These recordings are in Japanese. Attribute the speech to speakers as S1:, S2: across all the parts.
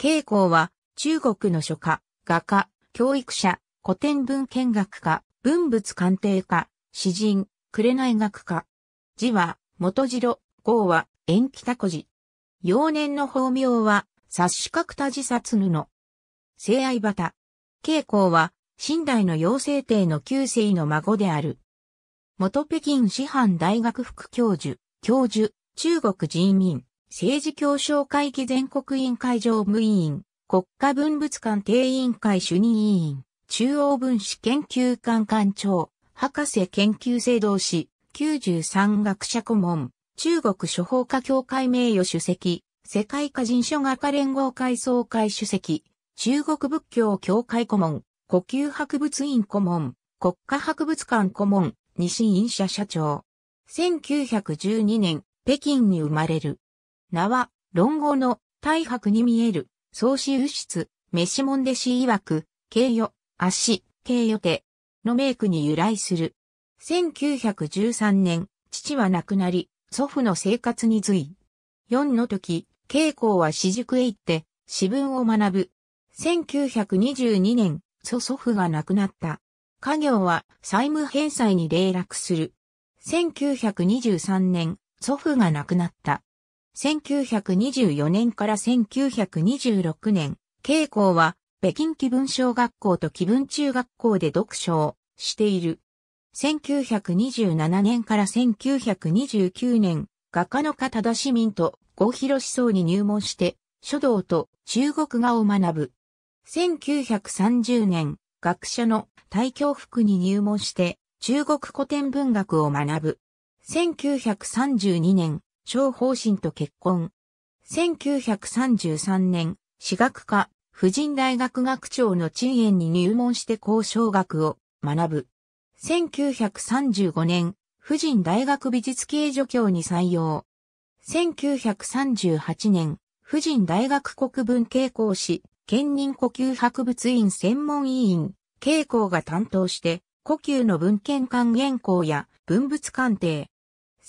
S1: 慶光は、中国の書家、画家、教育者、古典文献学科、文物鑑定科、詩人、紅学科。字は、元次郎、号は、延期たこ幼年の法名は、察死角田自殺布。聖愛旗。慶光は、新代の妖精帝の旧世の孫である。元北京師範大学副教授、教授、中国人民。政治協商会議全国委員会常務委員、国家文物館定委員会主任委員、中央分子研究館館長、博士研究生同士、93学者顧問、中国書法家協会名誉主席、世界歌人書画家連合会総会主席、中国仏教協会顧問、呼吸博物院顧問、国家博物館顧問、西院社社長。1912年、北京に生まれる。名は、論語の大白に見える、創始右室、飯門弟子曰く、慶与、足、慶与手、の名句に由来する。1913年、父は亡くなり、祖父の生活に随。4の時、慶光は私塾へ行って、私文を学ぶ。1922年、祖祖父が亡くなった。家業は債務返済に霊落する。1923年、祖父が亡くなった。1924年から1926年、慶光は北京気分小学校と気分中学校で読書をしている。1927年から1929年、画家の片田市民と郷広思想に入門して、書道と中国画を学ぶ。1930年、学者の大教服に入門して、中国古典文学を学ぶ。1932年、張方針と結婚。1933年、私学科、婦人大学学長の陳炎に入門して交渉学を学ぶ。1935年、婦人大学美術系助教に採用。1938年、婦人大学国文系講師、兼任呼吸博物院専門委員、慶向が担当して、呼吸の文献館原稿や文物鑑定、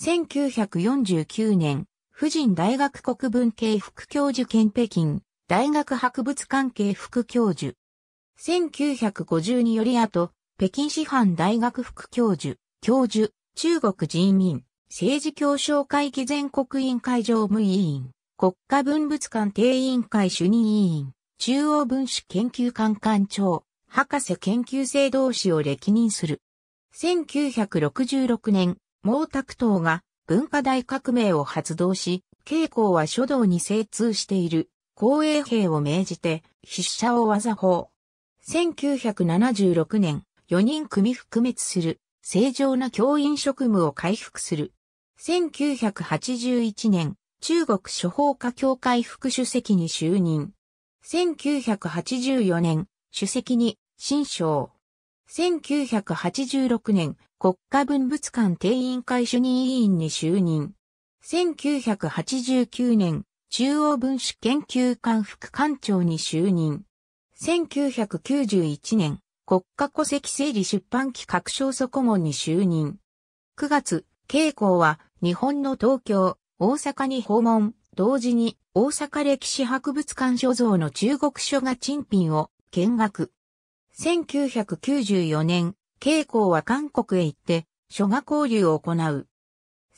S1: 1949年、婦人大学国文系副教授兼北京、大学博物館系副教授。1950により後、北京師範大学副教授、教授、中国人民、政治協商会議全国委員会常務委員、国家文物館定委員会主任委員、中央文史研究館館長、博士研究生同士を歴任する。1966年、毛沢東が文化大革命を発動し、慶光は書道に精通している、公営兵を命じて、筆者を技法。1976年、4人組覆滅する、正常な教員職務を回復する。1981年、中国諸法家協会副主席に就任。1984年、主席に、新章。1986年、国家文物館定員会主任委員に就任。1989年、中央文史研究館副館長に就任。1991年、国家戸籍整理出版機画小祖顧問に就任。9月、慶光は日本の東京、大阪に訪問、同時に大阪歴史博物館所蔵の中国書が珍品を見学。1994年、慶光は韓国へ行って、諸賀交流を行う。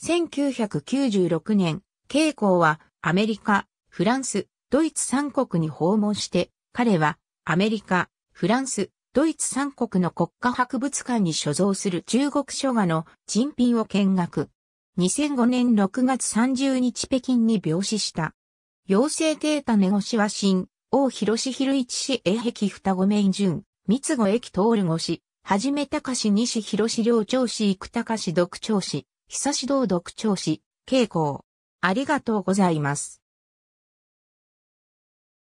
S1: 1996年、慶光はアメリカ、フランス、ドイツ三国に訪問して、彼はアメリカ、フランス、ドイツ三国の国家博物館に所蔵する中国書画の珍品を見学。2005年6月30日北京に病死した。陽性データネゴシワ新、王広志博一氏英壁双子名順。三つ子駅通る越し、はじめたかし西広市領長市生かし独長市、久市道独長市、慶向。ありがとうございます。